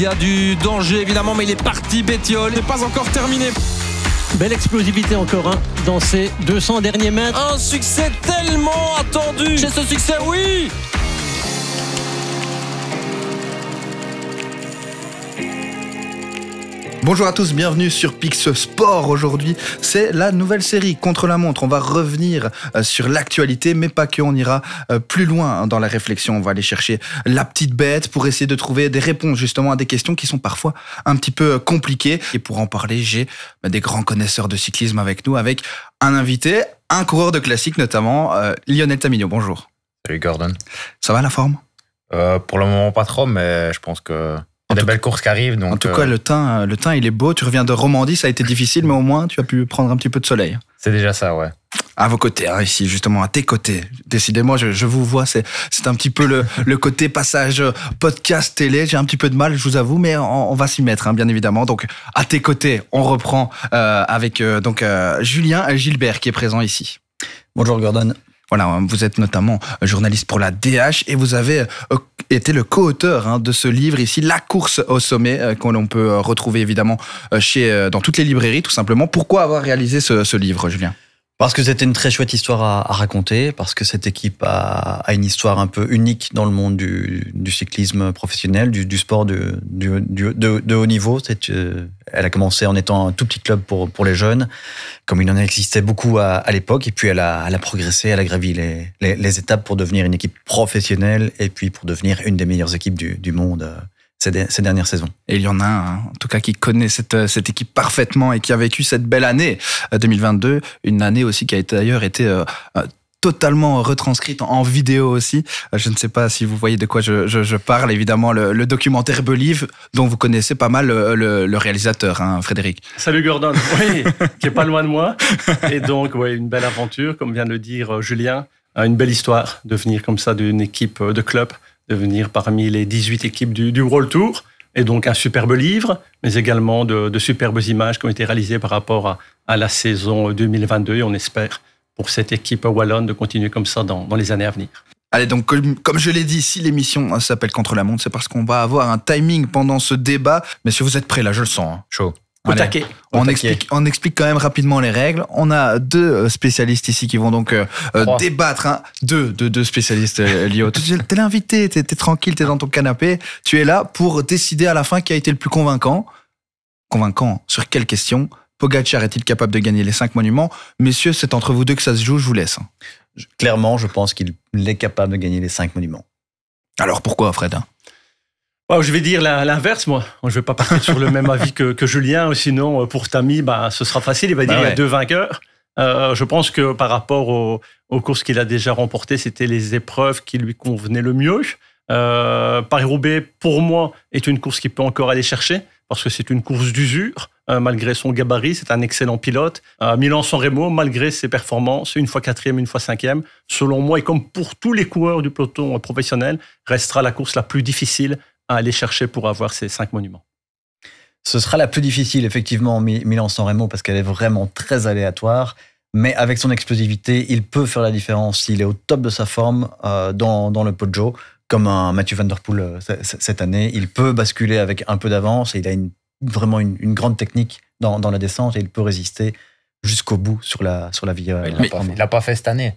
Il y a du danger évidemment, mais il est parti, Bétiol. N'est pas encore terminé. Belle explosivité encore hein, dans ces 200 derniers mètres. Un succès tellement attendu. J'ai ce succès, oui Bonjour à tous, bienvenue sur Pix Sport. Aujourd'hui, c'est la nouvelle série Contre la montre. On va revenir euh, sur l'actualité, mais pas que. On ira euh, plus loin dans la réflexion. On va aller chercher la petite bête pour essayer de trouver des réponses justement à des questions qui sont parfois un petit peu euh, compliquées. Et pour en parler, j'ai bah, des grands connaisseurs de cyclisme avec nous, avec un invité, un coureur de classique notamment, Lionel Tamino. Bonjour. Salut Gordon. Ça va la forme Pour le moment, pas trop, mais je pense que des belles courses qui arrivent. Donc, en tout cas, euh, le teint, euh, le teint, il est beau. Tu reviens de Romandie, ça a été difficile, mais au moins, tu as pu prendre un petit peu de soleil. C'est déjà ça, ouais. À vos côtés, hein, ici, justement, à tes côtés. Décidément, je, je vous vois, c'est, c'est un petit peu le, le côté passage euh, podcast, télé. J'ai un petit peu de mal, je vous avoue, mais on, va s'y mettre, hein, bien évidemment. Donc, à tes côtés, on reprend euh, avec donc Julien Gilbert qui est présent ici. Bonjour, Gordon. Voilà, vous êtes notamment journaliste pour la DH et vous avez était le co-auteur hein, de ce livre ici, La course au sommet, euh, qu'on peut euh, retrouver évidemment euh, chez, dans toutes les librairies, tout simplement. Pourquoi avoir réalisé ce, ce livre, Julien parce que c'était une très chouette histoire à, raconter, parce que cette équipe a, une histoire un peu unique dans le monde du, cyclisme professionnel, du, sport de, haut niveau. Euh, elle a commencé en étant un tout petit club pour, pour les jeunes, comme il en existait beaucoup à, l'époque, et puis elle a, progressé, elle a gravi les, les, étapes pour devenir une équipe professionnelle, et puis pour devenir une des meilleures équipes du, monde euh, ces, dernières saisons. Et il y en a un, en tout cas, qui connaît cette, euh, équipe parfaitement et qui a vécu cette belle année 2022, euh, une année aussi qui a d'ailleurs été euh, totalement retranscrite en vidéo aussi. Je ne sais pas si vous voyez de quoi je, parle, évidemment, le, documentaire Believe, dont vous connaissez pas mal le, réalisateur, hein, Frédéric. Salut Gordon, qui est pas loin de moi. Et donc, une belle aventure, comme vient de le dire Julien, une belle histoire de venir comme ça d'une équipe de club Devenir parmi les 18 équipes du, World Tour. Et donc un superbe livre, mais également de, superbes images qui ont été réalisées par rapport à, la saison 2022. Et on espère pour cette équipe wallonne de continuer comme ça dans, les années à venir. Allez, donc comme, je l'ai dit, si l'émission hein, s'appelle Contre la montre, c'est parce qu'on va avoir un timing pendant ce débat. Mais si vous êtes prêts là, je le sens, hein, chaud. On, explique, on explique quand même rapidement les règles. On a deux euh, spécialistes ici qui vont donc euh, euh, débattre. Hein. Deux, deux, deux, spécialistes, Lio. t'es l'invité, t'es es tranquille, t'es dans ton canapé. Tu es là pour décider à la fin qui a été le plus convaincant. Convaincant sur quelle question Pogacar est-il capable de gagner les cinq monuments Messieurs, c'est entre vous deux que ça se joue, je vous laisse. Hein. Clairement, je pense qu'il est capable de gagner les cinq monuments. Alors pourquoi, Fred hein? je vais dire l'inverse, moi. Je ne vais pas partir sur le même avis que, Julien, euh, sinon euh, pour Tammy, bah, ce sera facile. Il va dire bah il y a deux vainqueurs. Euh, je pense que par rapport aux, courses qu'il a déjà remportées, c'était les épreuves qui lui convenaient le mieux. Paris-Roubaix, pour moi, est une course qu'il peut encore aller chercher parce que c'est une course d'usure. malgré son gabarit, c'est un excellent pilote. Milan-San Remo, malgré ses performances, une fois quatrième, une fois cinquième, selon moi, et comme pour tous les coureurs du peloton professionnel, restera la course la plus difficile à aller chercher pour avoir ces cinq monuments. Ce sera la plus difficile, effectivement, Milan-San Remo, parce qu'elle est vraiment très aléatoire. Mais avec son explosivité, il peut faire la différence. S'il est au top de sa forme euh, dans, le Poggio, comme un Mathieu Van Der Poel euh, cette année. Il peut basculer avec un peu d'avance et il a vraiment une, grande technique dans, la descente et il peut résister jusqu'au bout sur la, sur la vie. Euh, il ne l'a pas, fait cette année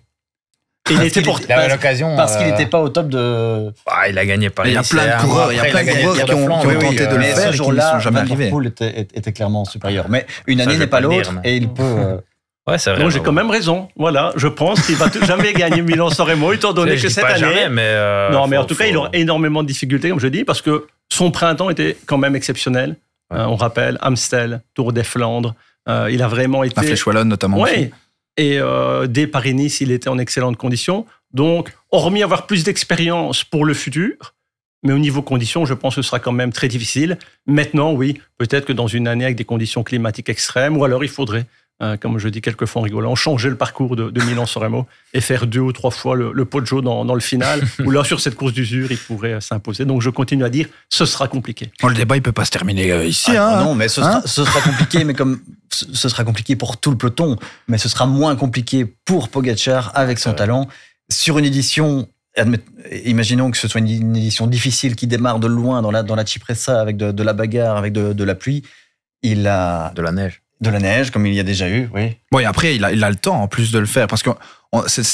il était pour l'occasion parce qu'il n'était euh, pas au top de. Bah, il a gagné pas. Il y a plein de hein. coureurs, il y a plein de coureurs qui ont, tenté de le euh, faire et qui ne sont jamais arrivés. Pool était, était, clairement supérieur, mais une année n'est pas l'autre et il peut. Euh, ouais, c'est vrai. Donc j'ai quand même raison. Voilà, je pense qu'il va jamais gagner Milan-San étant donné que cette année. mais non, mais en tout cas, il aura énormément de difficultés, comme je dis, parce que son printemps était quand même exceptionnel. on rappelle Amstel, Tour des Flandres. il a vraiment été. La Flèche Wallonne notamment. Oui, et euh, dès Paris-Nice, il était en excellente condition. Donc, hormis avoir plus d'expérience pour le futur, mais au niveau conditions, je pense que ce sera quand même très difficile. Maintenant, oui, peut-être que dans une année avec des conditions climatiques extrêmes, ou alors il faudrait euh, comme je dis quelquefois en rigolant, changer le parcours de, Milan-Soremo et faire deux ou trois fois le, le Poggio dans, le final, Ou là, sur cette course d'usure, il pourrait s'imposer. Donc, je continue à dire, ce sera compliqué. Oh, le débat, il peut pas se terminer euh, ici. Ah, hein. non, mais hein ce, sera, compliqué, mais comme ce sera compliqué pour tout le peloton, mais ce sera moins compliqué pour Pogacar avec son talent. Sur une édition imaginons que ce soit une, édition difficile qui démarre de loin dans la, dans Cipressa avec de, la bagarre, avec de, de, la pluie. Il a. De la neige. De la neige, comme il y a déjà eu, oui. Bon, et après, il a, le temps en plus de le faire, parce que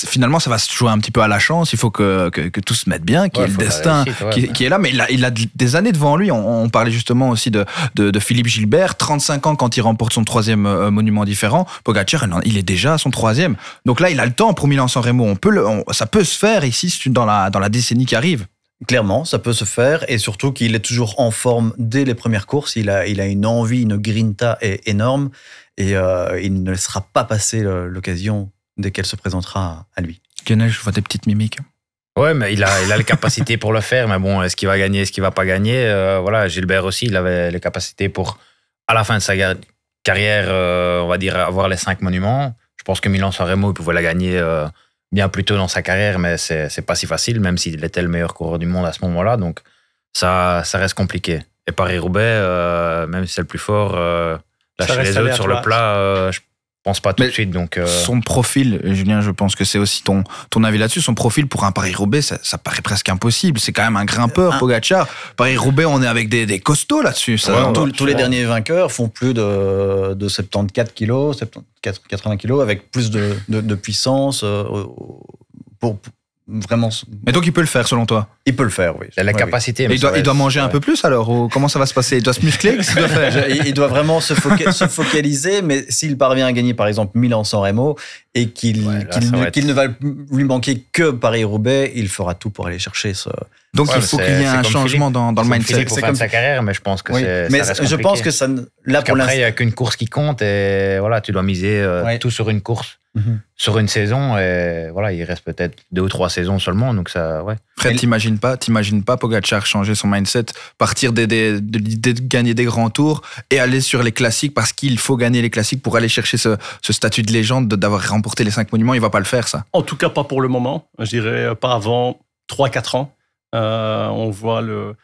finalement, ça va se jouer un petit peu à la chance. Il faut que, que, tout se mette bien, qu'il y ait le destin qui, est là. Mais il a, des années devant lui. On, parlait justement aussi de, Philippe Gilbert, 35 ans quand il remporte son troisième euh, monument différent. Pogacar, il est déjà son troisième. Donc là, il a le temps pour Milan-San Remo. ça peut se faire ici dans la, dans la décennie qui arrive. Clairement, ça peut se faire et surtout qu'il est toujours en forme dès les premières courses. Il a, il a une envie, une grinta est énorme et euh, il ne laissera pas passer euh, l'occasion dès qu'elle se présentera à lui. Lionel, je vois des petites mimiques. Ouais, mais il a, il a les capacités pour le faire. Mais bon, est-ce qu'il va gagner, est-ce qu'il va pas gagner euh, Voilà, Gilbert aussi, il avait les capacités pour, à la fin de sa carrière, on va dire, avoir les cinq monuments. Je pense que Milan-San il pouvait la gagner bien plus tôt dans sa carrière, mais c'est pas si facile, même s'il était le meilleur coureur du monde à ce moment-là. Donc, ça, ça reste compliqué. Et Paris-Roubaix, euh, même si c'est le plus fort, euh, lâcher les autres sur le plat, euh, pas tout de suite. Donc, euh, Son profil, Julien, je pense que c'est aussi ton, ton avis là-dessus. Son profil pour un Paris-Roubaix, ça, paraît presque impossible. C'est quand même un grimpeur, Pogacar. Paris-Roubaix, on est avec des, des costauds là-dessus. tous, les derniers vainqueurs font plus de, de 74 kilos, 74 80 kilos, avec plus de, de, puissance. Euh, pour, vraiment. Mais donc il peut le faire selon toi Il peut le faire, oui. Il a la capacité. il, doit, manger un peu plus alors Comment ça va se passer Il doit se muscler il doit, il, doit vraiment se, focaliser, mais s'il parvient à gagner par exemple ans sans Remo, et qu'il ne va lui manquer que Paris-Roubaix, il fera tout pour aller chercher ce. Donc il faut qu'il y ait un changement dans, le mindset. C'est comme sa carrière, mais je pense que c'est. Mais je pense que ça. Là pour l'instant. il n'y a qu'une course qui compte et voilà, tu dois miser euh, tout sur une course. Mhm. Sur une saison, et voilà, il reste peut-être deux ou trois saisons seulement, donc ça, ouais. Fred, t'imagines pas, t'imagines pas Pogacar changer son mindset, partir des, de l'idée de gagner des grands tours et aller sur les classiques parce qu'il faut gagner les classiques pour aller chercher ce, ce statut de légende d'avoir porter les cinq monuments, il va pas le faire, ça En tout cas, pas pour le moment. Je dirais euh, pas avant 3-4 ans. Euh, on voit le,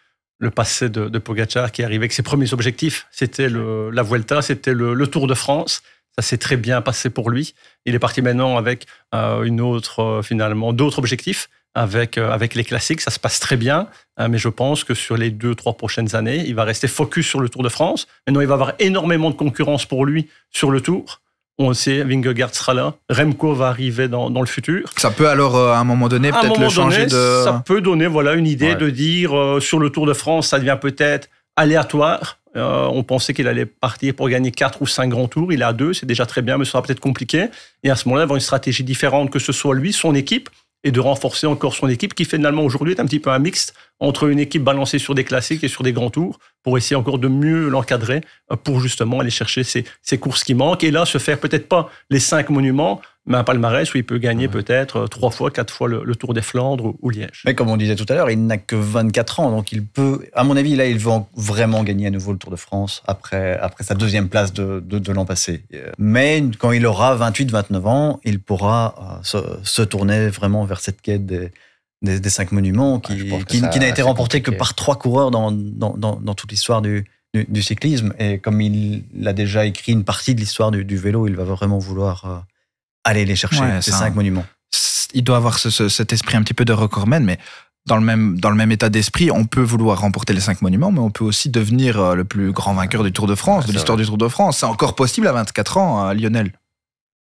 passé de, de qui est arrivé avec ses premiers objectifs. C'était la Vuelta, c'était le, Tour de France. Ça s'est très bien passé pour lui. Il est parti maintenant avec euh, une autre, finalement, d'autres objectifs. Avec, avec les classiques, ça se passe très bien. mais je pense que sur les deux, trois prochaines années, il va rester focus sur le Tour de France. Maintenant, il va avoir énormément de concurrence pour lui sur le Tour on sait Vingegaard sera là, Remco va arriver dans, le futur. Ça peut alors euh, à un moment donné peut-être le changer de. Ça peut donner voilà une idée de dire euh, sur le Tour de France ça devient peut-être aléatoire. Euh, on pensait qu'il allait partir pour gagner quatre ou cinq grands tours, il a deux, c'est déjà très bien, mais ça sera peut-être compliqué. Et à ce moment-là, avoir une stratégie différente que ce soit lui, son équipe, et de renforcer encore son équipe qui finalement aujourd'hui est un petit peu un mixte entre une équipe balancée sur des classiques et sur des grands tours pour essayer encore de mieux l'encadrer euh, pour justement aller chercher ces, courses qui manquent et là se faire peut-être pas les cinq monuments mais un palmarès où il peut gagner peut-être euh, trois fois, quatre fois le, Tour des Flandres ou, Liège. Mais comme on disait tout à l'heure, il n'a que 24 ans, donc il peut, à mon avis, là, il veut vraiment gagner à nouveau le Tour de France après, après sa deuxième place de, de, l'an passé. Euh, mais quand il aura 28-29 ans, il pourra euh, se, tourner vraiment vers cette quête des, des, cinq monuments qui, qui, n'a été remportée que par trois coureurs dans, dans, dans, toute l'histoire du, du, cyclisme. Et comme il a déjà écrit une partie de l'histoire du, du, vélo, il va vraiment vouloir aller les chercher, ces cinq monuments. Il doit avoir cet esprit un petit peu de recordman, mais dans le même, dans le même état d'esprit, on peut vouloir remporter les cinq monuments, mais on peut aussi devenir euh, le plus grand vainqueur du Tour de France, de l'histoire du Tour de France. C'est encore possible à 24 ans, euh, Lionel.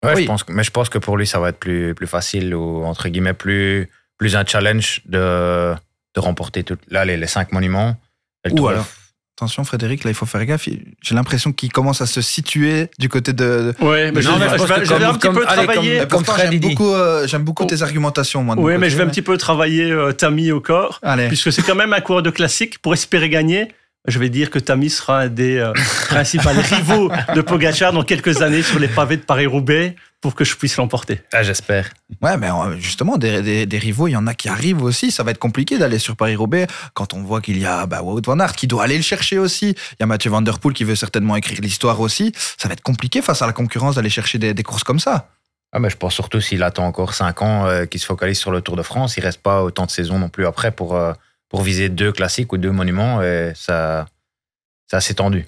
mais je pense que pour lui, ça va être plus, plus facile ou entre guillemets plus, plus un challenge de, remporter tout, là, les, les cinq monuments. ou alors, attention Frédéric, là il faut faire gaffe. J'ai l'impression qu'il commence à se situer du côté de. Oui, mais je, un petit peu travailler. Euh, j'aime beaucoup, beaucoup oh. tes argumentations. Moi, oui, mais je vais un petit peu travailler euh, Tammy au corps, puisque c'est quand même un coureur de classique pour espérer gagner je vais dire que Tammy sera un des euh, principaux rivaux de Pogachar dans quelques années sur les pavés de Paris-Roubaix pour que je puisse l'emporter. Ah, j'espère. Ouais, mais euh, justement, des, rivaux, il y en a qui arrivent aussi. Ça va être compliqué d'aller sur Paris-Roubaix quand on voit qu'il y a bah, Wout Van Aert qui doit aller le chercher aussi. Il y a Mathieu Van Der Poel qui veut certainement écrire l'histoire aussi. Ça va être compliqué face à la concurrence d'aller chercher des, courses comme ça. Ah mais je pense surtout s'il attend encore 5 ans, euh, qu'il se focalise sur le Tour de France, il reste pas autant de saisons non plus après pour, pour viser deux classiques ou deux monuments, et ça, s'est tendu.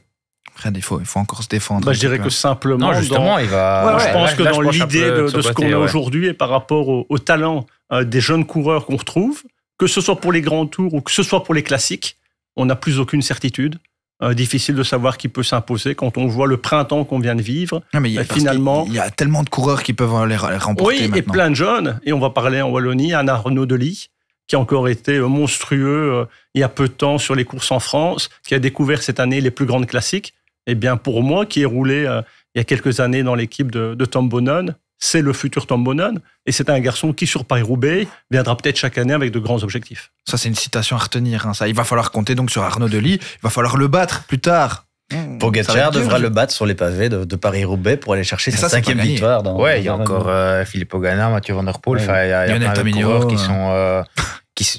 il faut, il faut encore se défendre. Bah, je dirais que simplement. justement, il va. je pense que dans l'idée de, ce qu'on a aujourd'hui et par rapport au, talent euh, des jeunes coureurs qu'on retrouve, que ce soit pour les grands tours ou que ce soit pour les classiques, on n'a plus aucune certitude. Euh, difficile de savoir qui peut s'imposer quand on voit le printemps qu'on vient de vivre. mais il y a, euh, finalement, il y a tellement de coureurs qui peuvent les remporter. Oui, et plein de jeunes. Et on va parler en Wallonie, Anna de Lee qui a encore été euh, monstrueux euh, il y a peu de temps sur les courses en France, qui a découvert cette année les plus grandes classiques. Eh bien, pour moi, qui est roulé euh, il y a quelques années dans l'équipe de, Tom Bonon, c'est le futur Tom Bonon. Et c'est un garçon qui, sur Paris-Roubaix, viendra peut-être chaque année avec de grands objectifs. Ça, c'est une citation à retenir. Hein, ça. Il va falloir compter donc sur Arnaud Delis. Il va falloir le battre plus tard. Mmh. Pogacar devra le battre sur les pavés de, Paris-Roubaix pour aller chercher sa cinquième victoire. Dans, ouais, il y a encore Philippe Ogana, Mathieu Van Der Poel, il y a qui sont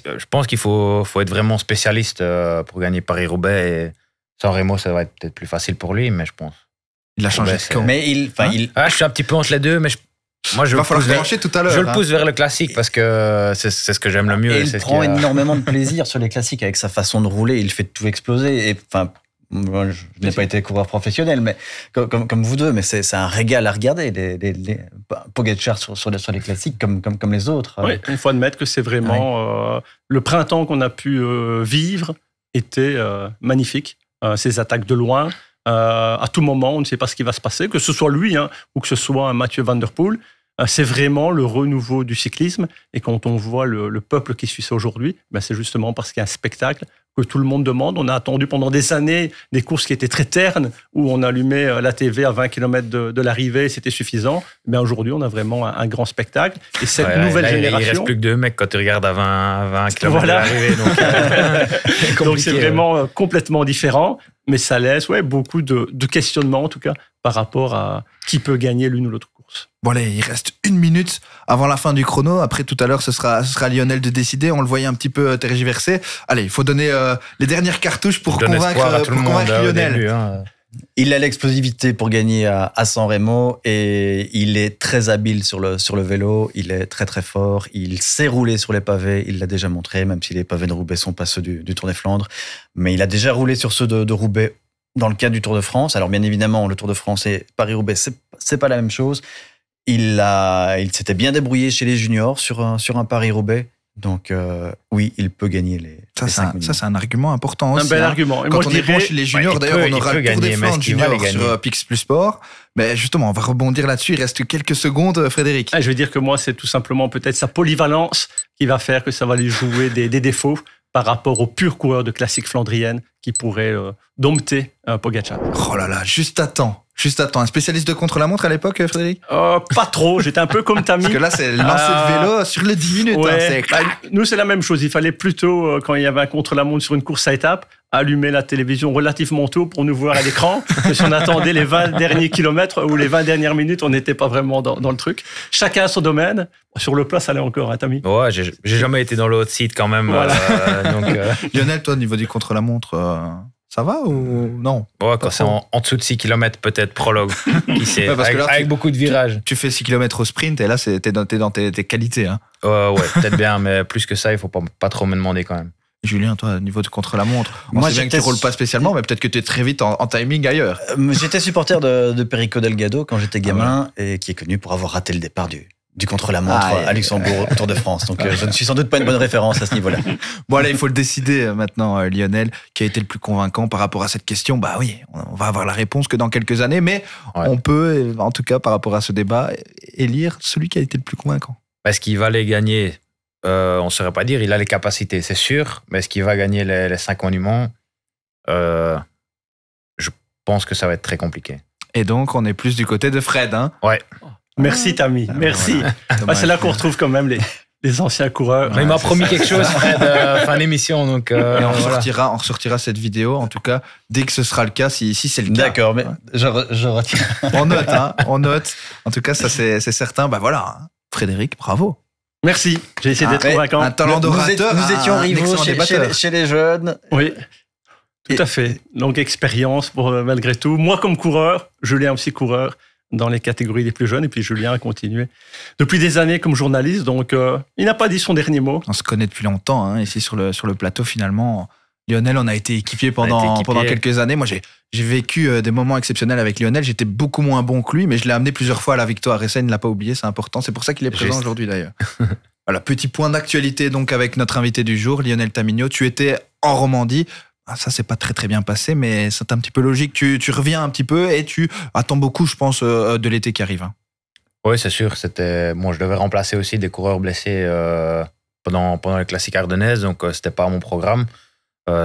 euh, je pense qu'il faut, faut être vraiment spécialiste euh, pour gagner Paris-Roubaix. Sans Remo, ça va être peut-être plus facile pour lui, mais je pense. Il l'a changé Mais il, hein ah, je suis un petit peu entre les deux, mais moi, je, va le pousse, vers, tout à je le hein. pousse vers le classique parce que c'est ce que j'aime le mieux. Et il prend énormément de plaisir sur les classiques avec sa façon de rouler. Il fait tout exploser. Et enfin, je, n'ai pas été coureur professionnel, mais comme, comme, vous deux, mais c'est un régal à regarder, les, les, bah, Pogacar sur, les, classiques comme, comme, comme les autres. Oui, il faut admettre que c'est vraiment euh, le printemps qu'on a pu euh, vivre était euh, magnifique. ces attaques de loin, à tout moment, on ne sait pas ce qui va se passer, que ce soit lui hein, ou que ce soit un Mathieu Van Der Poel. C'est vraiment le renouveau du cyclisme. Et quand on voit le, peuple qui suit ça aujourd'hui, ben, c'est justement parce qu'il y a un spectacle, que tout le monde demande. On a attendu pendant des années des courses qui étaient très ternes, où on allumait euh, la TV à 20 km de, l'arrivée, c'était suffisant. Mais aujourd'hui, on a vraiment un, grand spectacle. Et cette nouvelle génération. Il reste plus que deux mecs quand tu regardes à 20, 20 km de l'arrivée. Donc euh, c'est vraiment euh, complètement différent. Mais ça laisse ouais, beaucoup de, de questionnements, en tout cas, par rapport à qui peut gagner l'une ou l'autre. Bon allez, il reste une minute avant la fin du chrono. Après tout à l'heure, ce sera, sera Lionel de décider. On le voyait un petit peu euh, tergiversé. Allez, il faut donner euh, les dernières cartouches pour convaincre, euh, hein, Lionel. Hein. Il a l'explosivité pour gagner à, San Remo et il est très habile sur le, sur le vélo. Il est très très fort. Il sait rouler sur les pavés. Il l'a déjà montré, même si les pavés de Roubaix sont pas ceux du, du Tour des Flandres. Mais il a déjà roulé sur ceux de Roubaix dans le cadre du Tour de France. Alors bien évidemment, le Tour de France et Paris-Roubaix, c'est pas la même chose. Il, a, il s'était bien débrouillé chez les juniors sur un, sur un Paris-Roubaix. Donc euh, oui, il peut gagner les. Ça, c'est un, argument important. Aussi, un bel hein. argument. Quand on je est chez les juniors, d'ailleurs, on aura le Tour des juniors sur euh, Pix Plus Sport. Mais justement, on va rebondir là-dessus. Il reste quelques secondes, euh, Frédéric. Ah, je veux dire que moi, c'est tout simplement peut-être sa polyvalence qui va faire que ça va lui jouer des défauts par rapport au pur coureur de classique flandrienne qui pourrait euh, dompter euh, Pogacar. Oh là là, juste à temps Juste attends, un spécialiste de contre-la-montre à l'époque, euh, Frédéric euh, Pas trop, j'étais un peu comme Tammy. Parce que là, c'est lancer de euh, vélo sur les 10 minutes. Hein, bah, nous, c'est la même chose. Il fallait plutôt, euh, quand il y avait un contre-la-montre sur une course à étapes, allumer la télévision relativement tôt pour nous voir à l'écran. si on attendait les 20 derniers kilomètres ou les 20 dernières minutes, on n'était pas vraiment dans, le truc. Chacun à son domaine. Sur le plat, ça allait encore, hein, Tammy Ouais, j'ai jamais été dans le site, quand même. Voilà. donc, Lionel, toi, au niveau du contre-la-montre ça va ou non Quand c'est en, dessous de 6 km, peut-être prologue. avec, beaucoup de virages. Tu, fais 6 km au sprint et là, t'es dans, dans tes, qualités. Hein. ouais, peut-être bien, mais plus que ça, il faut pas, trop me demander quand même. Julien, toi, au niveau de contre-la-montre, Moi, je bien que tu roules pas spécialement, mais peut-être que tu es très vite en, timing ailleurs. Euh, j'étais supporter de, Perico Delgado quand j'étais ah gamin, et qui est connu pour avoir raté le départ du, du contre-la-montre ah, à Luxembourg au Tour de France. Donc euh, je ne suis sans doute pas une bonne référence à ce niveau-là. bon, il faut le décider euh, maintenant, euh, Lionel, qui a été le plus convaincant par rapport à cette question. Bah oui, on va avoir la réponse que dans quelques années, mais on peut, en tout cas par rapport à ce débat, élire celui qui a été le plus convaincant. Est-ce qu'il va les gagner On ne saurait pas dire. Il a les capacités, c'est sûr, mais est-ce qu'il va gagner les, cinq monuments Je pense que ça va être très compliqué. Et donc, on est plus du côté de Fred. Hein ouais. Oh. Merci, Tammy. Ah, merci. Ah, c'est là qu'on retrouve quand même les, les anciens coureurs. il m'a promis quelque chose, Fred, Enfin, euh, fin Donc, euh, on, ressortira, on cette vidéo, en tout cas, dès que ce sera le cas, si, c'est le cas. D'accord, mais je, retiens. on note, hein, on note. En tout cas, ça, c'est certain. Bah voilà, Frédéric, bravo. Merci. J'ai essayé d'être ah, eh, convaincant. Un talent d'orateur. Nous, étions rivaux chez, chez, les, jeunes. Oui. Tout à fait. Donc, expérience pour, euh, malgré tout. Moi, comme coureur, je un aussi coureur dans les catégories les plus jeunes. Et puis Julien a continué depuis des années comme journaliste. Donc euh, il n'a pas dit son dernier mot. On se connaît depuis longtemps, hein, ici sur le, sur le plateau finalement. Lionel, on a été équipé pendant, pendant quelques années. Moi, j'ai vécu euh, des moments exceptionnels avec Lionel. J'étais beaucoup moins bon que lui, mais je l'ai amené plusieurs fois à la victoire. Et ça, il ne l'a pas oublié, c'est important. C'est pour ça qu'il est présent aujourd'hui d'ailleurs. voilà, petit point d'actualité donc avec notre invité du jour, Lionel Tamigno. Tu étais en Romandie ah, ça c'est pas très très bien passé, mais c'est un petit peu logique. Tu, reviens un petit peu et tu attends beaucoup, je pense, euh, de l'été qui arrive. Hein. Oui, c'est sûr. C'était bon, je devais remplacer aussi des coureurs blessés euh, pendant pendant les classiques ardennaises, donc euh, c'était pas mon programme.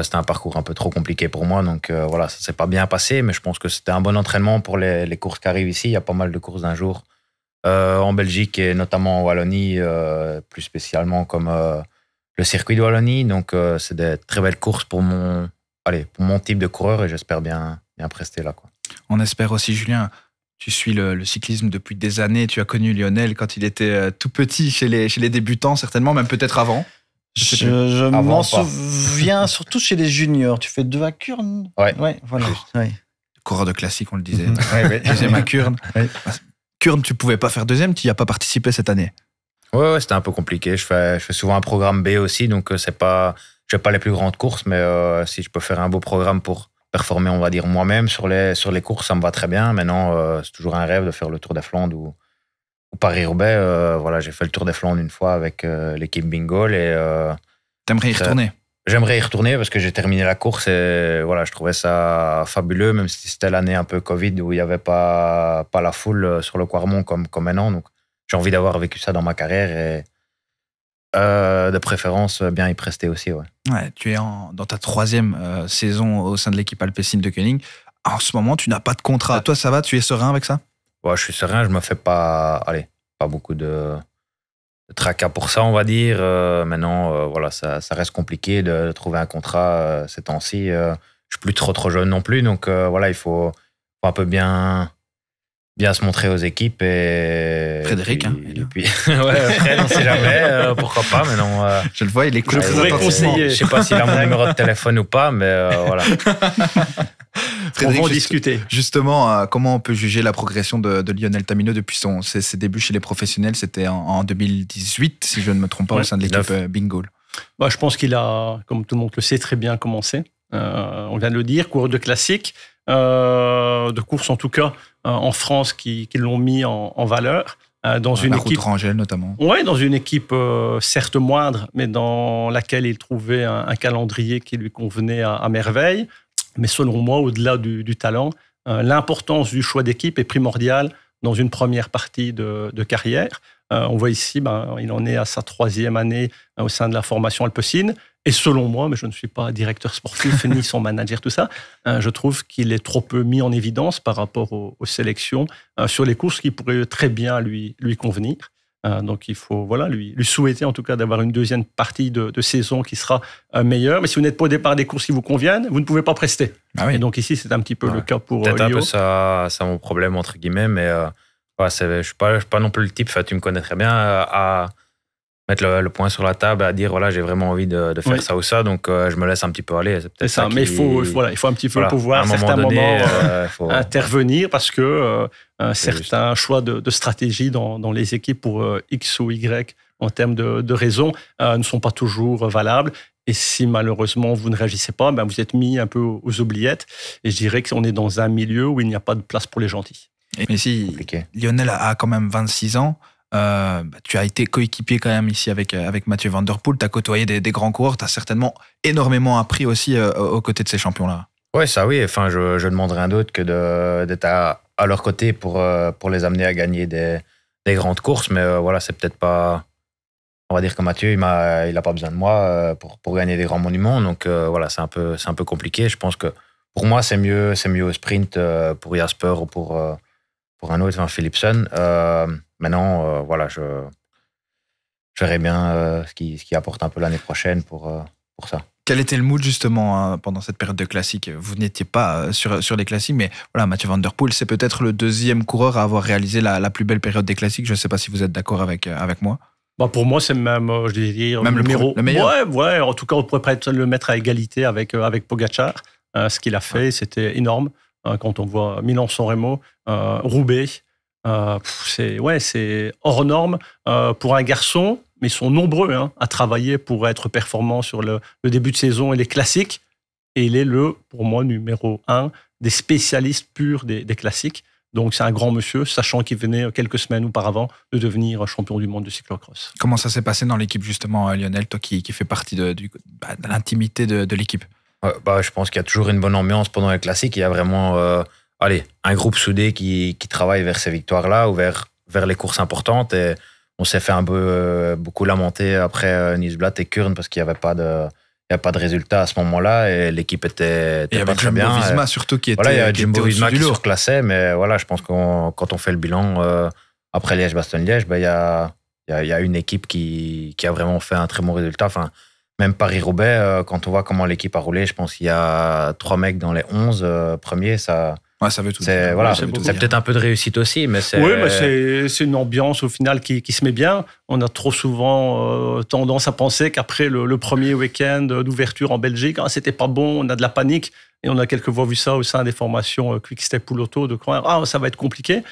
c'était un parcours un peu trop compliqué pour moi, donc voilà, ça s'est pas bien passé, mais je pense que c'était un bon entraînement pour les, les, courses qui arrivent ici. Il y a pas mal de courses d'un jour en Belgique et notamment en Wallonie, plus spécialement comme le circuit de Wallonie. Donc, euh, c'est des très belles courses pour mon, allez, pour mon type de coureur et j'espère bien, bien là. Quoi. On espère aussi, Julien. Tu suis le, cyclisme depuis des années. Tu as connu Lionel quand il était euh, tout petit chez les, chez les débutants, certainement, même peut-être avant. Je, m'en souviens surtout chez les juniors. Tu fais deux à ouais. ouais. voilà. Coureur de classique, on le disait. ouais, deuxième à Curne, tu pouvais pas faire deuxième, tu n'y as pas participé cette année. Ouais, c'était un peu compliqué. Je fais, je fais souvent un programme B aussi, donc euh, c'est pas, je fais pas les plus grandes courses, mais euh, si je peux faire un beau programme pour performer, on va dire moi-même sur les sur les courses, ça me va très bien. Maintenant, euh, c'est toujours un rêve de faire le Tour des Flandres ou, Paris-Roubaix. voilà, j'ai fait le Tour des Flandres une fois avec l'équipe bingo. et. T'aimerais y retourner. J'aimerais y retourner parce que j'ai terminé la course et voilà, je trouvais ça fabuleux, même si c'était l'année un peu Covid où il n'y avait pas, pas la foule sur le Quarmont comme, comme maintenant. Donc, j'ai envie d'avoir vécu ça dans ma carrière et euh, de préférence euh, bien y prester aussi. Ouais. ouais tu es dans ta troisième euh, saison au sein de l'équipe Alpecin de Koenig. En ce moment, tu n'as pas de contrat. Toi, ça va Tu es serein avec ça Ouais, je suis serein. Je me fais pas, allez, pas beaucoup de, tracas pour ça, on va dire. maintenant, voilà, ça, reste compliqué de, trouver un contrat ces temps-ci. je suis plus trop trop jeune non plus, donc voilà, il faut, faut un peu bien bien se montrer aux équipes. Et Frédéric, hein, et puis, ouais, on sait jamais, euh, pourquoi pas, mais non. Euh, je le vois, il est Je pourrais conseiller. Je sais pas s'il a mon numéro de téléphone ou pas, mais euh, voilà. Frédéric, on va discuter. Justement, comment on peut juger la progression de, de Lionel Tamino depuis son, ses, débuts chez les professionnels C'était en, 2018, si je ne me trompe pas, au sein de l'équipe Bingo. Bah, je pense qu'il a, comme tout le monde le sait, très bien commencé. on vient de le dire, coureur de classique. Euh, euh, de course, en tout cas euh, en France, qui, l'ont mis en, valeur. Euh, dans une, équipe, Rangel, notamment. Ouais, dans une équipe certes moindre, mais dans laquelle il trouvait un, calendrier qui lui convenait à, merveille. Mais selon moi, au-delà du, talent, l'importance du choix d'équipe est primordiale dans une première partie de, de carrière. Euh, on voit ici, ben, il en est à sa troisième année euh, au sein de la formation Alpecine. Et selon moi, mais je ne suis pas directeur sportif ni son manager, tout ça, euh, je trouve qu'il est trop peu mis en évidence par rapport aux, sélections sur les courses qui pourraient très bien lui, lui convenir. donc il faut voilà lui, lui souhaiter en tout cas d'avoir une deuxième partie de, saison qui sera meilleure. Mais si vous n'êtes pas au départ des courses qui vous conviennent, vous ne pouvez pas prester. Ah Et donc ici, c'est un petit peu le cas pour peut C'est un peu ça, mon problème entre guillemets, mais je ne suis, pas, non plus le type, tu me connais très bien, euh, à mettre le, point sur la table, à dire voilà, j'ai vraiment envie de, faire ça ou ça, donc euh, je me laisse un petit peu aller. C'est ça, mais il faut, voilà, il faut un petit peu pouvoir à euh, intervenir parce que un certain choix de, stratégie dans, les équipes pour X ou Y en termes de, de raisons ne sont pas toujours valables. Et si malheureusement vous ne réagissez pas, ben, vous êtes mis un peu aux oubliettes. Et je dirais qu'on est dans un milieu où il n'y a pas de place pour les gentils. Mais si Lionel a, quand même 26 ans, euh, bah, tu as été coéquipier quand même ici avec, euh, avec Mathieu Van Der Poel, tu as côtoyé des, grands coureurs, tu as certainement énormément appris aussi euh, aux côtés de ces champions-là. Oui, ça oui, enfin, je, ne demande rien d'autre que d'être à, leur côté pour, pour les amener à gagner des, grandes courses, mais voilà, c'est peut-être pas... On va dire que Mathieu, il n'a il a pas besoin de moi pour, pour gagner des grands monuments, donc voilà, c'est un, peu, un peu compliqué. Je pense que pour moi, c'est mieux, mieux au sprint pour Jasper ou pour pour un autre, un Philipson. Euh, maintenant, euh, voilà, je, verrai bien euh, ce qui, ce, qui, apporte un peu l'année prochaine pour, pour ça. Quel était le mood justement hein, pendant cette période de classique Vous n'étiez pas sur, sur les classiques, mais voilà, Mathieu Van Der Poel, c'est peut-être le deuxième coureur à avoir réalisé la, plus belle période des classiques. Je ne sais pas si vous êtes d'accord avec, avec moi. Bah pour moi, c'est même, je même le, meilleur. Ouais, ouais, en tout cas, on pourrait le mettre à égalité avec, avec Pogachar. ce qu'il a fait, c'était énorme. Hein, quand on voit Milan-San Remo, euh, Roubaix. Euh, c'est ouais, c'est hors norme euh, pour un garçon, mais ils sont nombreux hein, à travailler pour être performants sur le, début de saison et les classiques. Et il est le, pour moi, numéro un des spécialistes purs des, classiques. Donc c'est un grand monsieur, sachant qu'il venait quelques semaines auparavant de devenir champion du monde de cyclocross. Comment ça s'est passé dans l'équipe justement, Lionel, toi qui, fait fais partie de, bah, l'intimité de l'équipe bah, Je pense qu'il y a toujours une bonne ambiance pendant les classiques. Il y a vraiment euh, allez, un groupe soudé qui, qui travaille vers ces victoires-là ou vers, vers les courses importantes. on s'est fait un peu euh, beaucoup lamenter après euh, Nisblat et Kurn parce qu'il n'y avait pas de. Il a pas de résultat à ce moment-là et l'équipe était, était et pas très Jimbo bien. surtout qui était. Voilà, il y a Jimbo qui surclassait, mais voilà, je pense que quand on fait le bilan après liège baston liège il y, a, y a une équipe qui, qui a vraiment fait un très bon résultat. Enfin, même Paris-Roubaix, euh, quand on voit comment l'équipe a roulé, je pense qu'il y a trois mecs dans les 11 euh, premiers, ça. ça veut tout dire. Voilà, c'est peut-être un peu de réussite aussi, mais c'est. Oui, mais c'est une ambiance au final qui, se met bien. On a trop souvent euh, tendance à penser qu'après le, premier week-end d'ouverture en Belgique, ah, c'était pas bon, on a de la panique. Et on a quelques fois vu ça au sein des formations Quick Step ou de croire, ah, ça va être compliqué.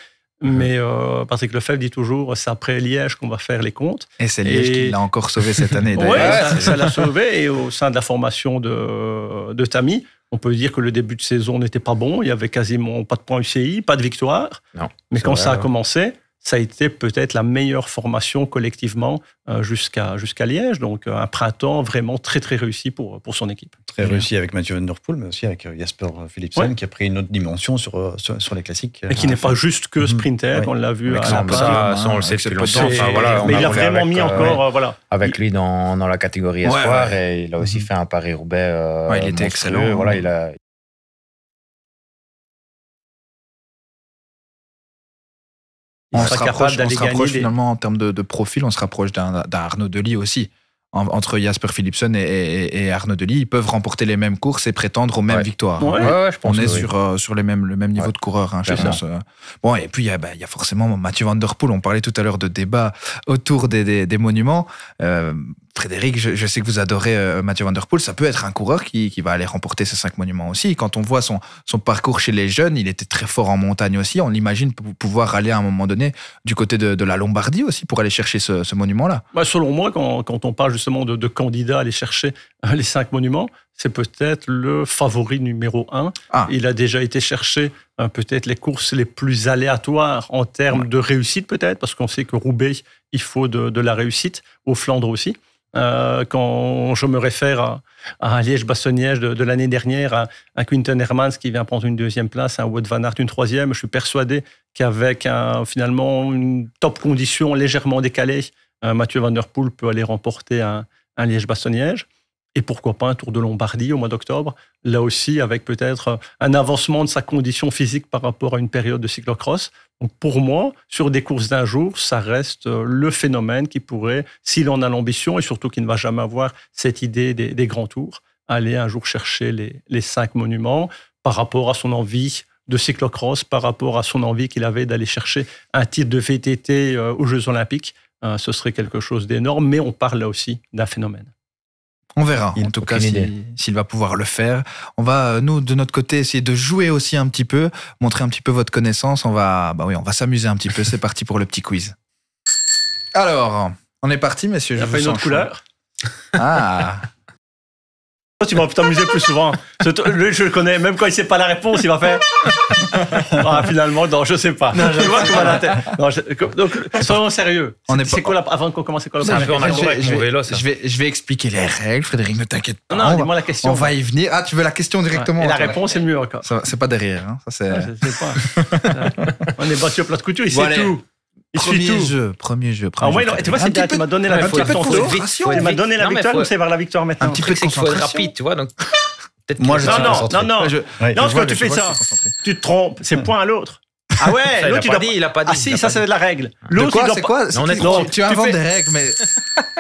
Mhm. Mais euh, le Lefebvre dit toujours, c'est après Liège qu'on va faire les comptes. Et c'est Liège qui l'a encore sauvé cette année. oui, ça l'a sauvé. Et au sein de la formation de, de Tammy, on peut dire que le début de saison n'était pas bon. Il y avait quasiment pas de points UCI, pas de victoire. mais quand ça a commencé, ça a été peut-être la meilleure formation collectivement euh, jusqu'à jusqu'à Liège. Donc euh, un printemps vraiment très très réussi pour, pour son équipe. Très réussi avec Mathieu Van Der mais aussi avec euh, Jasper Philipsen qui a pris une autre dimension sur, sur, les classiques. Et qui n'est pas juste que mhm. sprinter, on l'a vu à la ça, ça, on le sait depuis longtemps. Enfin, voilà, mais il a vraiment mis encore... voilà. Avec lui dans, dans la catégorie espoir et il a aussi mhm. fait un Paris-Roubaix il était excellent. Voilà, il a, on se rapproche, finalement en termes de, de, profil, on se rapproche d'un Arnaud Delis aussi entre Jasper Philipsen et, et, et, Arnaud Delis, ils peuvent remporter les mêmes courses et prétendre aux mêmes victoires. je On est sur, euh, sur les mêmes, le même niveau de coureur, hein, je pense. Euh. Bon, et puis bah, il y, a forcément Mathieu Van Der Poel. On parlait tout à l'heure de débat autour des, monuments. Euh, Frédéric, je, sais que vous adorez Mathieu Van Der Poel. Ça peut être un coureur qui, va aller remporter ces cinq monuments aussi. Quand on voit son, son parcours chez les jeunes, il était très fort en montagne aussi. On l'imagine pouvoir aller à un moment donné du côté de, la Lombardie aussi pour aller chercher ce, monument-là. Bah, selon moi, quand, quand on parle justement de, candidats à aller chercher euh, les cinq monuments, c'est peut-être le favori numéro un. Ah. Il a déjà été cherché euh, peut-être les courses les plus aléatoires en termes de réussite peut-être, parce qu'on sait que Roubaix, il faut de, la réussite, au Flandre aussi. Euh, quand je me réfère à, à liège bastogne de, l'année dernière, à, à Quinten Hermans qui vient prendre une deuxième place, à Wout van Aert une troisième, je suis persuadé qu'avec un, finalement une top condition légèrement décalée, euh, Mathieu Van Der Poel peut aller remporter un, Liège-Bastogne-Liège. Et pourquoi pas un Tour de Lombardie au mois d'octobre, là aussi avec peut-être un avancement de sa condition physique par rapport à une période de cyclocross. Donc pour moi, sur des courses d'un jour, ça reste euh, le phénomène qui pourrait, s'il en a l'ambition et surtout qu'il ne va jamais avoir cette idée des, grands tours, aller un jour chercher les, les, cinq monuments par rapport à son envie de cyclocross, par rapport à son envie qu'il avait d'aller chercher un titre de VTT euh, aux Jeux Olympiques. Hein, ce serait quelque chose d'énorme, mais on parle là aussi d'un phénomène. On verra, en tout cas, s'il va pouvoir le faire. On va, euh, nous, de notre côté, essayer de jouer aussi un petit peu, montrer un petit peu votre connaissance. On va, bah oui, on va s'amuser un petit peu. C'est parti pour le petit quiz. Alors, on est parti, messieurs. Il n'y a pas une autre couleur Ah tu vas t'amuser plus souvent. Lui, je le connais. Même quand il sait pas la réponse, il va faire. Ah, finalement, non, je sais pas. Non, je vois comment Non, Donc, soyons sérieux. On est, quoi Avant qu'on commence, c'est quoi je, vais, je, vais, expliquer les règles, Frédéric, ne t'inquiète pas. Non, dis-moi la question. On va y venir. Ah, tu veux la question directement Et la réponse est mieux encore. C'est pas derrière. Hein. Ça, on est battu au plat de couture, il sait tout. Il premier jeu, premier jeu. Premier ah ouais, tu vois, c'est tu m'as donné la victoire. Tu m'as donné la victoire, c'est vers la victoire maintenant. Un petit peu de rapide, tu vois. Donc, moi, je non, non, non, non, non, quand tu fais ça, tu te trompes. C'est point à l'autre. Ah ouais, l'autre, il, a pas dit, il a pas ah dit. Ah si, ça, c'est de la règle. L'autre, quoi, c'est quoi Non, tu, inventes des règles, mais,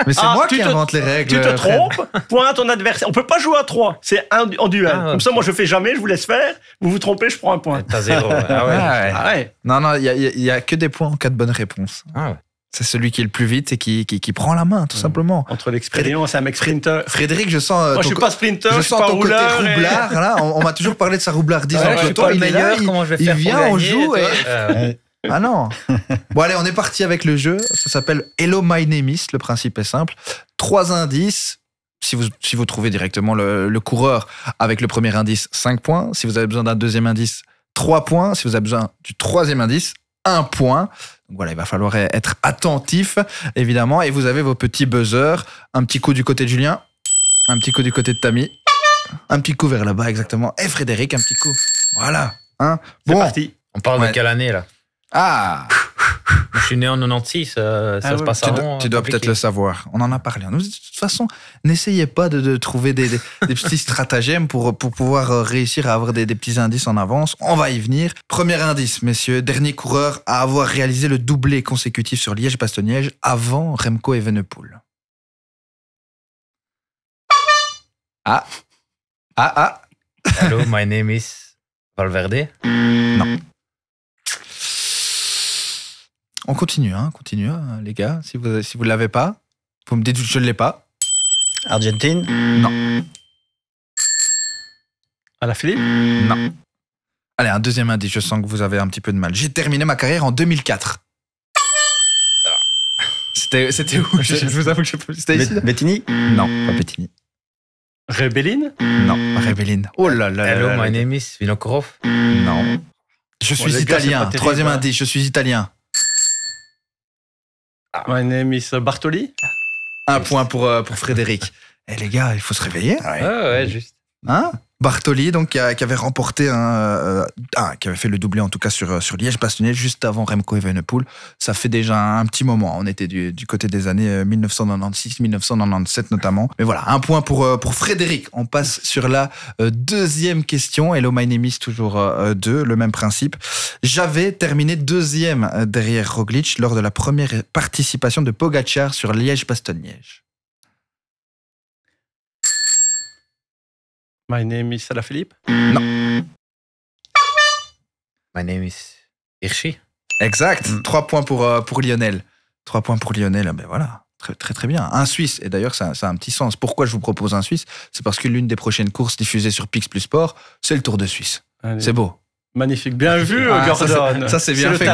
mais c'est ah, moi qui invente les règles. Tu te trompes, point à ton adversaire. On peut pas jouer à trois, c'est un, en duel. Ah, Comme ça, moi, je fais jamais, je vous laisse faire. Vous vous trompez, je prends un point. T'as zéro. Ah ouais. Ah ouais. Non, non, il n'y a, il y a que des points en cas de bonne réponse. Ah ouais. C'est celui qui est le plus vite et qui, qui, prend la main, tout mmh. simplement. Entre l'expérience et un mec sprinter. Frédéric, je sens. Euh, je suis pas sprinter, je, sens ton côté roublard. on, m'a toujours parlé de sa roublardise ouais, entre toi, le meilleur. Il, il vient, on joue euh. Ah non Bon allez, on est parti avec le jeu. Ça s'appelle Hello My Name Le principe est simple. Trois indices. Si vous, si vous trouvez directement le, le coureur avec le premier indice, 5 points. Si vous avez besoin d'un deuxième indice, 3 points. Si vous avez besoin du troisième indice, un point. voilà, il va falloir e-, être attentif, évidemment. Et vous avez vos petits buzzers. Un petit coup du côté de Julien, un petit coup du côté de Tammy, un petit coup vers là-bas, exactement. Et Frédéric, un petit coup. Voilà. Hein. bon. C'est parti. On parle de quelle année, là Ah je suis né en 96, euh, ça ah se passe tu avant. tu dois peut-être le savoir. On en a parlé. De toute façon, n'essayez pas de, trouver des, petits stratagèmes pour, pour pouvoir euh, réussir à avoir des, petits indices en avance. On va y venir. Premier indice, messieurs, dernier coureur à avoir réalisé le doublé consécutif sur Liège-Bastogne-Liège avant Remco Evenepoel. Ah Ah ah Hello, my name is Valverde Non. On continue, hein, continue, hein, les gars. Si vous si vous l'avez pas, vous me dites je ne l'ai pas. Argentine Non. À la Philippe Non. Allez, un deuxième indice, je sens que vous avez un petit peu de mal. J'ai terminé ma carrière en 2004. Ah. C'était, c'était où je, vous avoue que je C'était ici Bettini Non, pas Bettini. Rebelline Non, Rebelline. Oh là là Hello, my name is Vilokorov Non. Je suis italien. Troisième hein. indice, je suis italien. Ah. My name is Bartoli. Un point pour, euh, pour Frédéric. Eh les gars, il faut se réveiller. Ouais, ah ouais, juste. Hein Bartoli, donc, qui, avait remporté euh, un, qui avait fait le doublé en tout cas sur, sur Liège-Bastogne juste avant Remco Evenepoel. Ça fait déjà un, petit moment. On était du, côté des années 1996-1997 euh, notamment. Mais voilà, un point pour, euh, pour Frédéric. On passe sur la deuxième question. Hello, my name is toujours deux, le même principe. J'avais terminé deuxième derrière Roglic lors de la première participation de Pogacar sur liège bastogne My name is Philippe. Non. My name is Hirschi. Exact. Mm. Trois points pour, euh, pour Lionel. Trois points pour Lionel. Ah ben voilà. Très, très, très bien. Un Suisse. Et d'ailleurs, ça, ça, a un petit sens. Pourquoi je vous propose un Suisse C'est parce que l'une des prochaines courses diffusées sur Pix Plus Sport, c'est le Tour de Suisse. C'est beau. Magnifique, bien ah, vu Gordon. Ça c'est bien fait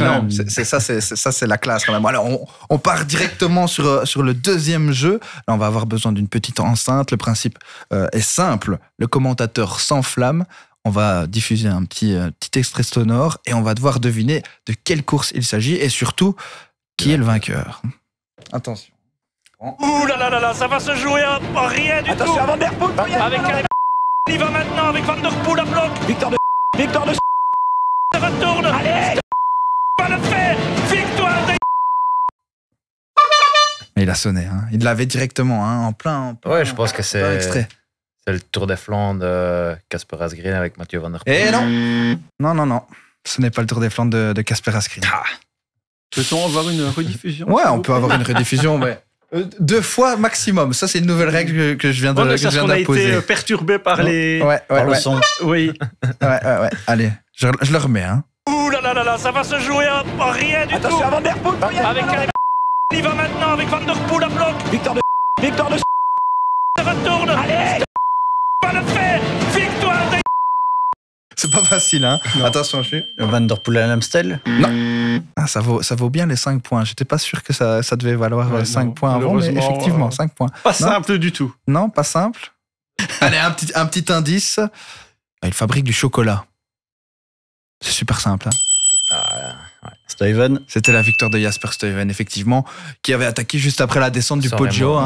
C'est ça, c'est ça, c'est la classe Alors on, part directement sur euh, sur le deuxième jeu. Là, on va avoir besoin d'une petite enceinte. Le principe euh, est simple. Le commentateur s'enflamme. On va diffuser un petit euh, petit extrait sonore et on va devoir deviner de quelle course il s'agit et surtout qui est le vainqueur. Attention. Ouh là là là là, ça va se jouer à rien du tout. Van avec va maintenant avec Van Der Poel à bloc. Victor de Victor de mais il a sonné, hein. il l'avait directement, hein, en plein. ouais, je pense que c'est. le Tour des Flandres de Casper Asgreen avec Mathieu Van Der Poel. Eh non Non, non, non. Ce n'est pas le Tour des Flandres de Casper Asgreen. Peut-on avoir une rediffusion Ouais, on peut avoir une rediffusion, mais. Euh, deux fois maximum. Ça, c'est une nouvelle règle que, je viens de ouais, je a été euh, perturbé par les. Ouais, par le son. Oui. ouais, ouais, ouais. Allez, je, le remets. Hein. Ouh là là là là, ça va se jouer à hein. oh, rien du tout. Attention à Van Der avec Van Il va maintenant avec Van Der à bloc. Victor de. Victor de. Ça retourne. Allez. pas le faire. C'est pas facile, hein. Attention, je suis. Van Der Poel à l'Amstel hmm. Non. Ah, ça, vaut, ça vaut bien les 5 points. J'étais pas sûr que ça, ça devait valoir 5 euh, points avant, mais effectivement, 5 euh, points. Pas simple du tout. Non, pas simple. Allez, un petit, un petit indice. Ah, il fabrique du chocolat. C'est super simple. Hein. Ah, Steven. C'était la victoire de Jasper Steven, effectivement, qui avait attaqué juste après la descente du Poggio, Remo,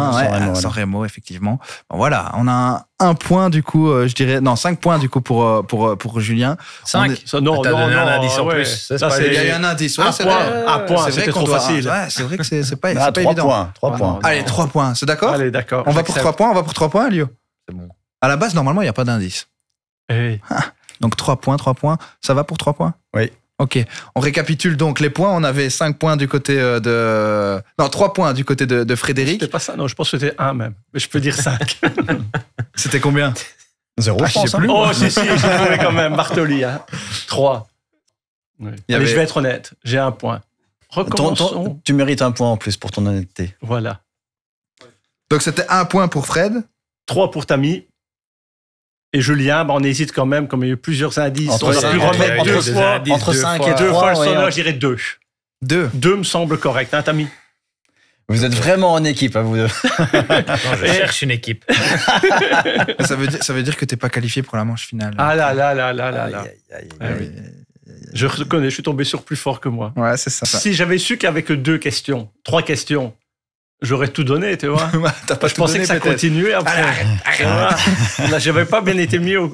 hein, effectivement. voilà, on a un, point du coup, euh, je dirais, non, cinq points du coup pour euh, pour euh, pour Julien. Cinq. non, non, non, un indice il y a eu un indice. Ouais, un, point, C'est vrai doit. Facile. c'est vrai que c'est pas, ah, pas évident. Points, trois points. Allez, trois points. C'est d'accord. Allez, d'accord. On va pour trois points. On va pour trois points, Lio. C'est bon. À la base, normalement, il n'y a pas d'indice. Eh ah, donc trois points, trois points. Ça va pour trois points. Oui. Ok, on récapitule donc les points. On avait 5 points du côté euh, de. Non, 3 points du côté de, de Frédéric. C'était pas ça, non, je pense que c'était 1 même. Mais je peux dire 5. c'était combien 0 ah, je, pense, sais hein. plus. Oh, si, si, j'ai quand même. Bartoli, hein. 3. Mais je vais être honnête, j'ai un point. tu mérites un point en plus pour ton honnêteté. Voilà. Donc c'était 1 point pour Fred. 3 pour Tammy et Julien, ben, on hésite quand même, comme il y a eu plusieurs indices. Entre on remettre deux, entre et 2 je me semble correct, hein, vous êtes vraiment en équipe, à vous deux. je cherche une équipe. ça, veut dire, ça veut dire que pas qualifié pour la manche finale. Ah là là là là là là. Ah je reconnais, je suis tombé sur plus fort que moi. Ouais, c'est ça. Si j'avais su qu'avec deux questions, trois questions, J'aurais tout donné, tu vois. je pensais que ça continuait après. Arrête, arrête. j'avais pas bien été mis au,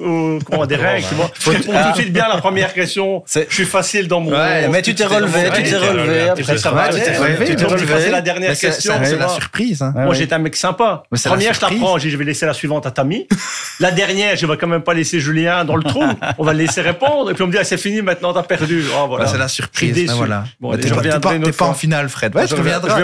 au ah, des règles, tu vois. Bah, faut tout de suite bien la première question. Je suis facile dans mon. Ouais, mais tu t'es relevé, tu t'es relevé. Après, ça tu t'es relevé. la dernière question. C'est la surprise. Hein. Moi, j'étais un mec sympa. Première, je t'apprends, je vais laisser la suivante à Tammy. La dernière, je vais quand même pas laisser Julien dans le trou. On va le laisser répondre. Et puis on me dit, ah, c'est fini maintenant, t'as perdu. Oh, c'est la surprise. Bah, t'es pas en finale, Fred. Bah, je reviendrai.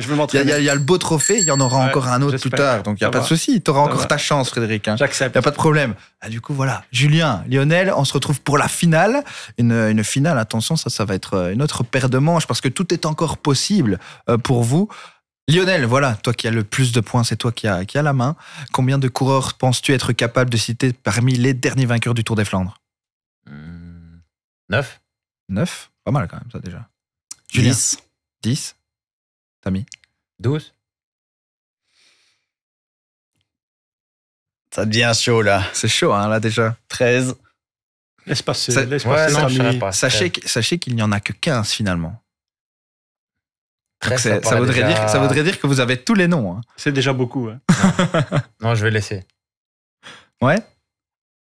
Je vais m'entraîner il y a le beau trophée, il y en aura encore un autre plus tard. Donc il n'y a pas de souci, tu auras encore ta chance, Frédéric. Hein. J'accepte. Il n'y a pas de problème. Ah, du coup, voilà, Julien, Lionel, on se retrouve pour la finale. Une, finale, attention, ça, ça va être euh, une autre paire de manches parce que tout est encore possible euh, pour vous. Lionel, voilà, toi qui as le plus de points, c'est toi qui as, qui a la main. Combien de coureurs penses-tu être capable de citer parmi les derniers vainqueurs du Tour des Flandres 9 hmm, 9 Pas mal quand même, ça déjà. 10. 10 T'as mis 12 Ça devient chaud là. C'est chaud hein, là déjà. 13. Laisse passer. Ça, Sachez, sachez qu'il n'y en a que 15 finalement. ça, voudrait dire, ça, voudrait dire, que vous avez tous les noms. Hein. C'est déjà beaucoup. Hein. Non. je vais laisser. Ouais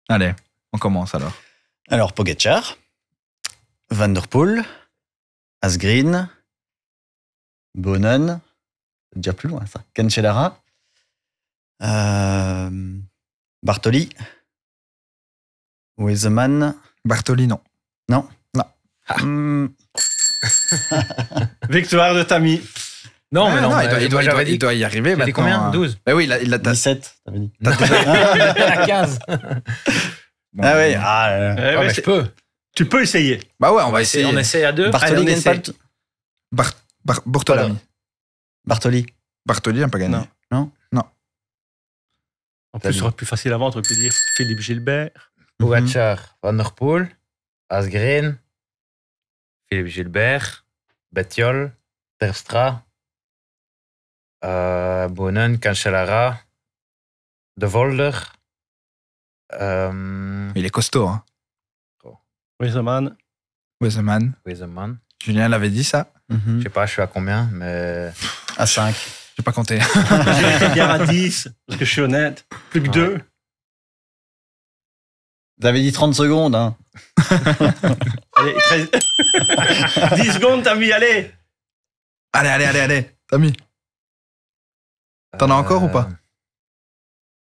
Allez, on commence alors. Alors, Pogachar, Vanderpool, Asgreen, Bonan, déjà plus loin, ça. Cancellara, euh, Bartoli, man Bartoli, non. Non Non. Ah. Hmm. Victoire de Tammy. Non, ah, mais non, il, doit, il, doit, il, doit, y arriver. Il combien 12 hein. bah oui, il a, il a 17, t'as dit. T'as 15. ah oui, ouais, ah, euh. eh, je peux. Tu peux essayer. Bah ouais, on va essayer. On essaye à deux. Bartoli gagne pas Bortolami. Bartoli. Bartoli n'a pas gagné. Non. Non. En plus, ça serait plus facile à vendre, que dire Philippe Gilbert. Mhm. Pogacar, Van der Poel, Asgreen, Philippe Gilbert, Bettiol, Terstra, euh, Bonnen, Cancellara, De Volder. Euh, Il est costaud, hein. Oh. Weserman. Julien l'avait dit, ça Mhm. Je sais pas, je suis à combien, mais. À 5. J'ai pas compté. J'ai à 10, parce que je suis honnête. Plus que 2. Vous avez dit 30 secondes, hein. allez, 13... 10 secondes, t'as mis, allez. Allez, allez, allez, allez, t'as mis. T'en as encore ou pas euh,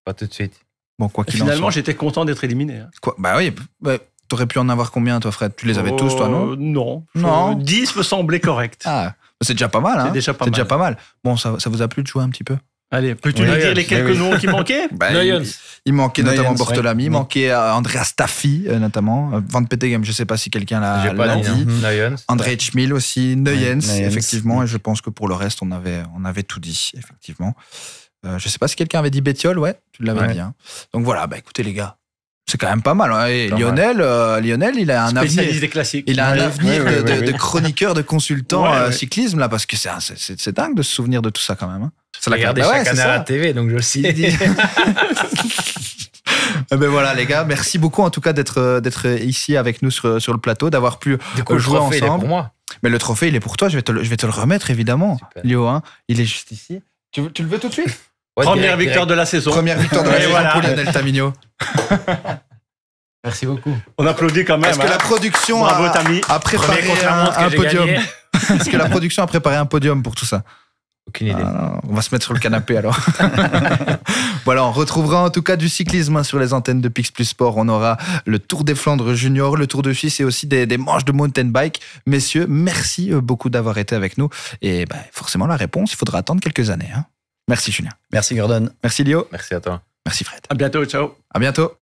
Pas tout de suite. Bon, quoi qu'il Finalement, en soit. j'étais content d'être éliminé. Hein. Quoi Bah oui. Bah, T'aurais pu en avoir combien, toi, Fred Tu les avais tous, toi, non euh, Non. 10 me semblait correct. Ah, c'est déjà pas mal, hein. C'est déjà, pas mal. déjà pas mal. Bon, ça, ça vous a plu de jouer un petit peu Allez, peux-tu nous dire les quelques noms qui manquaient ben, Il, manquait notamment Bortolami, il manquait euh, Andreas Staffi, euh, notamment. Van Peteghem, je ne sais pas si quelqu'un l'a, dit. Hein. Neuens. André Schmil aussi, Neuens, effectivement. Et je pense que pour le reste, on avait, on avait tout dit, effectivement. je ne sais pas si quelqu'un avait dit Bétiol, ouais, tu l'avais bien. dit. Hein. Donc voilà, bah, écoutez les gars, c'est quand même pas mal. Hein. Lionel, euh, Lionel, il a un avenir. Il a un avenir de, de, chroniqueur, de consultant euh, cyclisme là, parce que c'est dingue de se souvenir de tout ça quand même. Ça hein. l'a gardé bah chaque année à la TV, donc je sais. Eh ben voilà les gars, merci beaucoup en tout cas d'être euh, d'être ici avec nous sur, sur le plateau, d'avoir pu jouer ensemble. Il est pour moi. Mais le trophée, il est pour toi. Je vais te le, je vais te le remettre évidemment, Léo. Hein. Il est juste ici. tu le veux tout de suite Première victoire de la saison. Première victoire de la saison pour Lionel Tamigno. Merci beaucoup. On applaudit quand même. Est-ce que hein. la production a, préparé un, podium Est-ce que la production a préparé un podium pour tout ça aucune idée. Ah, on va se mettre sur le canapé alors. voilà, on retrouvera en tout cas du cyclisme hein, sur les antennes de Pix Plus Sport. On aura le Tour des Flandres Junior, le Tour de Suisse et aussi des, manches de mountain bike. Messieurs, merci euh, beaucoup d'avoir été avec nous. Et bah, forcément, la réponse, il faudra attendre quelques années. Hein. Merci Julien. Merci Gordon. Merci Léo. Merci à toi. Merci Fred. À bientôt. Ciao. À bientôt.